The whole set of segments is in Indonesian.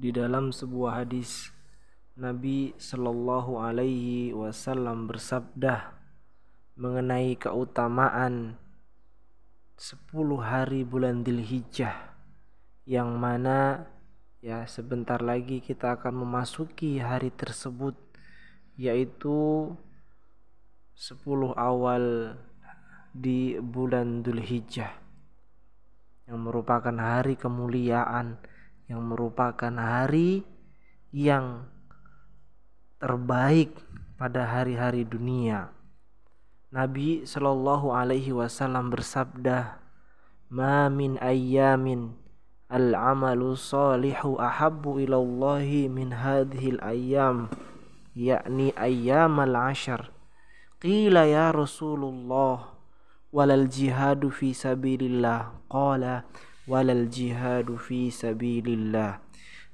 di dalam sebuah hadis Nabi Shallallahu Alaihi Wasallam bersabda mengenai keutamaan sepuluh hari bulan Dzulhijjah yang mana ya sebentar lagi kita akan memasuki hari tersebut yaitu sepuluh awal di bulan Dzulhijjah yang merupakan hari kemuliaan yang merupakan hari yang terbaik pada hari-hari dunia. Nabi Shallallahu Alaihi Wasallam bersabda, "Ma min al-amalu salihu ahabu ilallahi min hadhil ayam yakni ayam al-ashar." Qila ya Rasulullah, walal jihadu fi sabilillah. Qala, walal jihadu fi sabilillah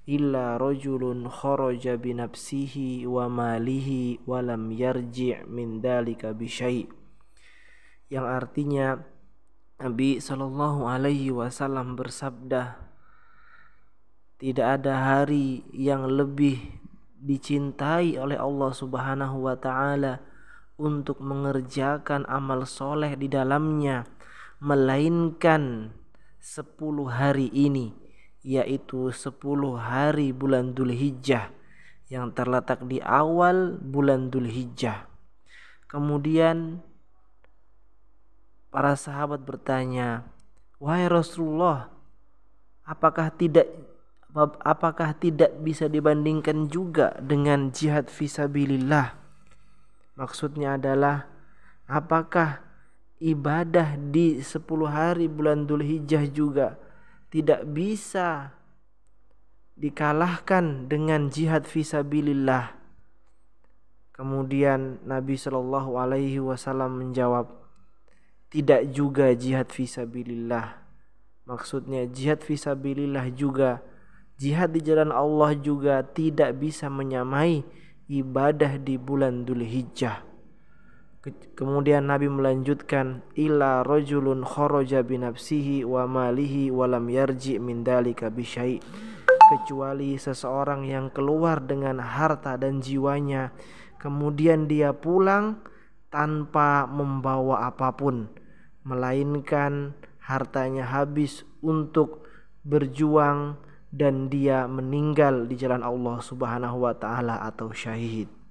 illa rajulun kharaja bi nafsihi wa malihi wa lam yarji' min dalika bisyai' yang artinya Nabi sallallahu alaihi wasallam bersabda tidak ada hari yang lebih dicintai oleh Allah Subhanahu wa taala untuk mengerjakan amal soleh di dalamnya melainkan sepuluh hari ini yaitu sepuluh hari bulan hijjah yang terletak di awal bulan hijjah. Kemudian para sahabat bertanya, "Wahai Rasulullah, apakah tidak apakah tidak bisa dibandingkan juga dengan jihad fisabilillah?" Maksudnya adalah apakah ibadah di 10 hari bulan hijjah juga tidak bisa dikalahkan dengan jihad fisabilillah. Kemudian Nabi Shallallahu alaihi wasallam menjawab, tidak juga jihad fisabilillah. Maksudnya jihad fisabilillah juga jihad di jalan Allah juga tidak bisa menyamai ibadah di bulan hijjah Kemudian Nabi melanjutkan ila rojulun khoroja binafsihi wa malihi walam yarji min dalika bisyai kecuali seseorang yang keluar dengan harta dan jiwanya kemudian dia pulang tanpa membawa apapun melainkan hartanya habis untuk berjuang dan dia meninggal di jalan Allah Subhanahu wa taala atau syahid